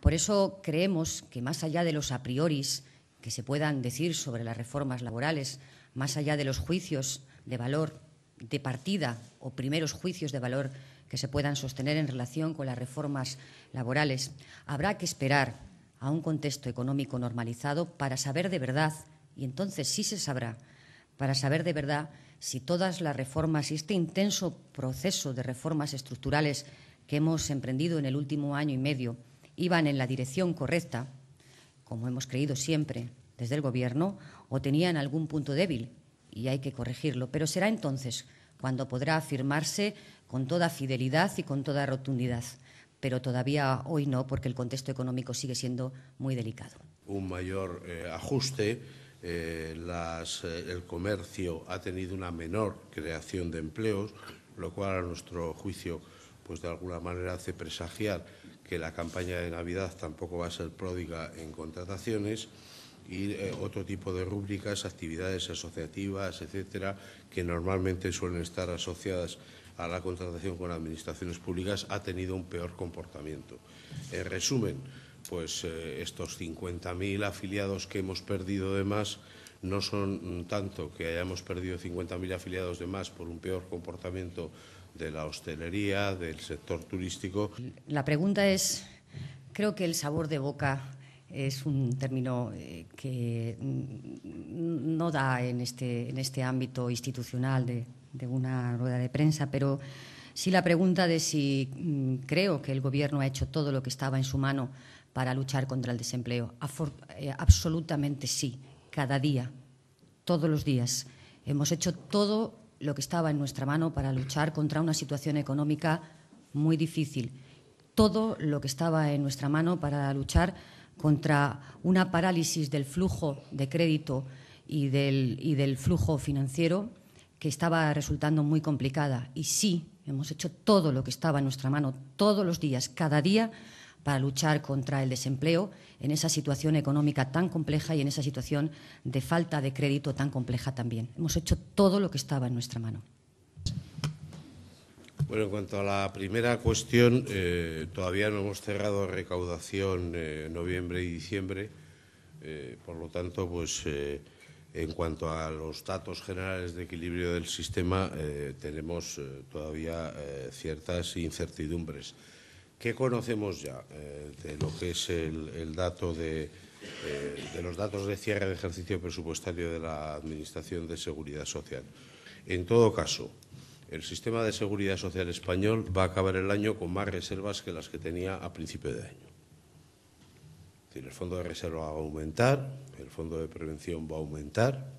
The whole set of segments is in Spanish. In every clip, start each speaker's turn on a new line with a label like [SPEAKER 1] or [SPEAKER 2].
[SPEAKER 1] Por eso creemos que más allá de los a prioris que se puedan decir sobre las reformas laborales, más allá de los juicios de valor de partida o primeros juicios de valor que se puedan sostener en relación con las reformas laborales, habrá que esperar a un contexto económico normalizado para saber de verdad, y entonces sí se sabrá, para saber de verdad si todas las reformas y este intenso proceso de reformas estructurales que hemos emprendido en el último año y medio iban en la dirección correcta, como hemos creído siempre desde el Gobierno, o tenían algún punto débil y hay que corregirlo. Pero será entonces cuando podrá afirmarse con toda fidelidad y con toda rotundidad. Pero todavía hoy no, porque el contexto económico sigue siendo muy delicado.
[SPEAKER 2] Un mayor eh, ajuste. Eh, eh, el comercio ha tenido una menor creación de empleos, lo cual a nuestro juicio pues de alguna manera hace presagiar que la campaña de Navidad tampoco va a ser pródiga en contrataciones y eh, otro tipo de rúbricas, actividades asociativas, etcétera, que normalmente suelen estar asociadas a la contratación con administraciones públicas, ha tenido un peor comportamiento. En resumen, pues eh, estos 50.000 afiliados que hemos perdido de más no son tanto que hayamos perdido 50.000 afiliados de más por un peor comportamiento de la hostelería, del sector turístico.
[SPEAKER 1] La pregunta es, creo que el sabor de boca es un término eh, que no da en este, en este ámbito institucional de una rueda de prensa, pero Sí, la pregunta de si mm, creo que el Gobierno ha hecho todo lo que estaba en su mano para luchar contra el desempleo. Eh, absolutamente sí, cada día, todos los días. Hemos hecho todo lo que estaba en nuestra mano para luchar contra una situación económica muy difícil. Todo lo que estaba en nuestra mano para luchar contra una parálisis del flujo de crédito y del, y del flujo financiero que estaba resultando muy complicada. Y sí, Hemos hecho todo lo que estaba en nuestra mano todos los días, cada día, para luchar contra el desempleo en esa situación económica tan compleja y en esa situación de falta de crédito tan compleja también. Hemos hecho todo lo que estaba en nuestra mano.
[SPEAKER 2] Bueno, en cuanto a la primera cuestión, eh, todavía no hemos cerrado recaudación eh, noviembre y diciembre, eh, por lo tanto, pues en cuanto a los datos generales de equilibrio del sistema, eh, tenemos eh, todavía eh, ciertas incertidumbres. ¿Qué conocemos ya de lo que es el, dato de, de, los datos de cierre de ejercicio presupuestario de la Administración de Seguridad Social? En todo caso, el sistema de seguridad social español va a acabar el año con más reservas que las que tenía a principio de año el fondo de reserva va a aumentar, el fondo de prevención va a aumentar,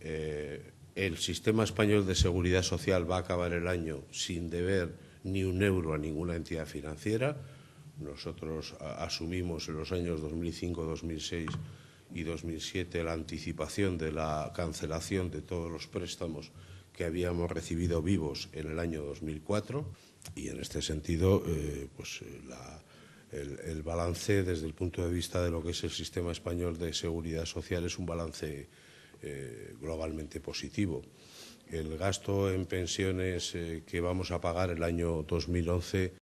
[SPEAKER 2] eh, el sistema español de seguridad social va a acabar el año sin deber ni un euro a ninguna entidad financiera. Nosotros asumimos en los años 2005, 2006 y 2007 la anticipación de la cancelación de todos los préstamos que habíamos recibido vivos en el año 2004 y en este sentido eh, pues eh, la, el, balance desde el punto de vista de lo que es el sistema español de seguridad social es un balance eh, globalmente positivo. El gasto en pensiones eh, que vamos a pagar el año 2011